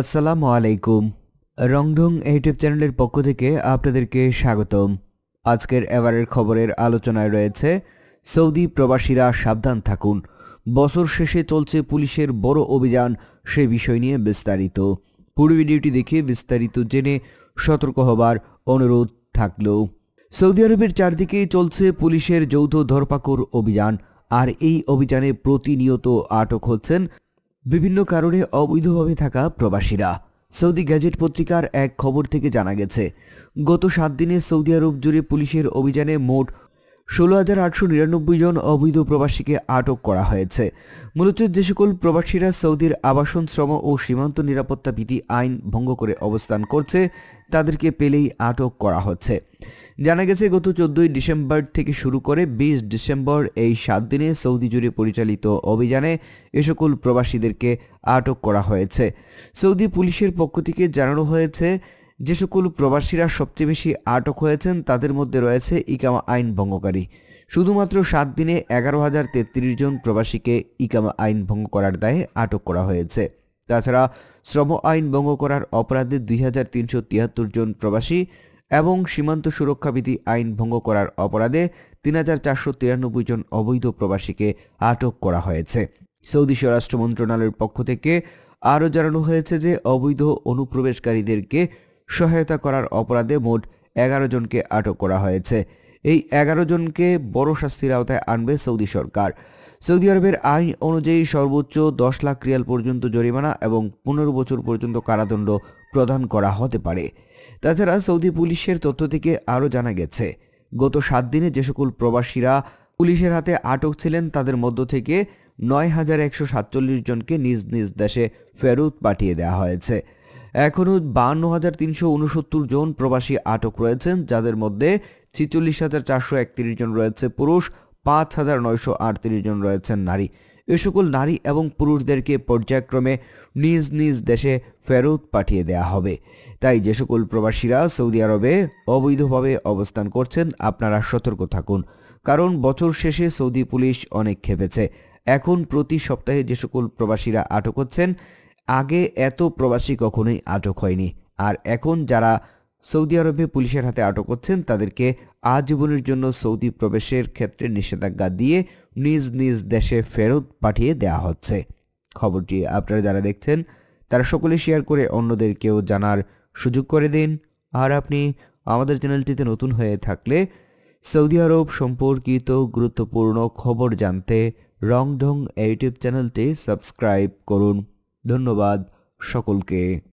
আসসালামু আলাইকুম রংঢং ইউটিউব চ্যানেলের পক্ষ থেকে আপনাদেরকে স্বাগতম আজকের এবারের খবরের আলোচনায় রয়েছে সৌদি প্রবাসীরা সাবধান থাকুন বছর শেষে চলছে পুলিশের বড় অভিযান সে বিষয় নিয়ে বিস্তারিত পুরো ভিডিওটি দেখে বিস্তারিত জেনে সতর্ক হবার অনুরোধ থাকলেও সৌদি আরবের চারদিকে চলছে পুলিশের যৌথ ধরপাকড় অভিযান আর এই অভিযানে প্রতিনিয়ত আটক হচ্ছেন বিভিন্ন কারণে অবৈধভাবে থাকা প্রবাসীরা সৌদি গ্যাজেট পত্রিকার এক খবর থেকে জানা গেছে গত সাত দিনে সৌদি আরব জুড়ে পুলিশের অভিযানে মোট ষোলো হাজার আটশো নিরানব্বই জন অবৈধ প্রবাসীকে আটক করা হয়েছে মূলত যে সকল প্রবাসীরা সৌদির আবাসন শ্রম ও সীমান্ত নিরাপত্তা বিধি আইন ভঙ্গ করে অবস্থান করছে তাদেরকে পেলেই আটক করা হচ্ছে জানা গেছে গত চোদ্দই ডিসেম্বর থেকে শুরু করে বিশ ডিসেম্বর এই সাত দিনে সৌদি জুড়ে পরিচালিত অভিযানে এ সকল প্রবাসীদেরকে আটক করা হয়েছে সৌদি পুলিশের পক্ষ থেকে জানানো হয়েছে যে সকল প্রবাসীরা সবচেয়ে বেশি আটক হয়েছেন তাদের মধ্যে রয়েছে ইকামা আইন ভঙ্গকারী শুধুমাত্র সাত দিনে এগারো হাজার তেত্রিশ জন প্রবাসীকে ইকামা আইন ভঙ্গ করার দায়ে আটক করা হয়েছে তাছাড়া শ্রম আইন ভঙ্গ করার অপরাধে দুই জন প্রবাসী এবং সীমান্ত সুরক্ষা বিধি আইন ভঙ্গ করার অপরাধে তিন হাজার চারশো তিরানব্বই জন অবৈধ প্রবাসীকে আটক করা হয়েছে সৌদি স্বরাষ্ট্র মন্ত্রণালয়ের পক্ষ থেকে আরও জানানো হয়েছে যে অবৈধ অনুপ্রবেশকারীদেরকে সহায়তা করার অপরাধে মোট এগারো জনকে আটক করা হয়েছে এই এগারো জনকে বড় শাস্তির আওতায় আনবে সৌদি সরকার সৌদি আরবের আইন অনুযায়ী সর্বোচ্চ দশ লাখ রিয়াল পর্যন্ত জরিমানা এবং পনেরো বছর পর্যন্ত কারাদণ্ড প্রদান করা হতে পারে তাছাড়া সৌদি পুলিশের তথ্য থেকে আরও জানা গেছে গত সাত দিনে যে সকল প্রবাসীরা পুলিশের হাতে আটক ছিলেন তাদের মধ্য থেকে নয় হাজার একশো সাতচল্লিশ জনকে নিজ নিজ দেশে ফেরত পাঠিয়ে দেওয়া হয়েছে এখনও বান্ন হাজার তিনশো উনসত্তর জন প্রবাসী আটক রয়েছেন যাদের মধ্যে ছিচল্লিশ হাজার চারশো একত্রিশ জন রয়েছে পুরুষ পাঁচ হাজার নয়শো আটত্রিশ জন রয়েছেন নারী এ সকল নারী এবং পুরুষদেরকে পর্যায়ক্রমে নিজ নিজ দেশে ফেরত পাঠিয়ে দেয়া হবে তাই যে সকল প্রবাসীরা সৌদি আরবে অবৈধভাবে অবস্থান করছেন আপনারা সতর্ক থাকুন কারণ বছর শেষে সৌদি পুলিশ অনেক খেপেছে এখন প্রতি সপ্তাহে যে সকল প্রবাসীরা আটক হচ্ছেন আগে এত প্রবাসী কখনোই আটক হয়নি আর এখন যারা সৌদি আরবে পুলিশের হাতে আটক হচ্ছেন তাদেরকে আজীবনের জন্য সৌদি প্রবেশের ক্ষেত্রে নিষেধাজ্ঞা দিয়ে নিজ নিজ দেশে ফেরত পাঠিয়ে দেয়া হচ্ছে খবরটি আপনারা যারা দেখছেন তারা সকলে শেয়ার করে অন্যদেরকেও জানার সুযোগ করে দিন আর আপনি আমাদের চ্যানেলটিতে নতুন হয়ে থাকলে সৌদি আরব সম্পর্কিত গুরুত্বপূর্ণ খবর জানতে রংঢং ইউটিউব চ্যানেলটি সাবস্ক্রাইব করুন ধন্যবাদ সকলকে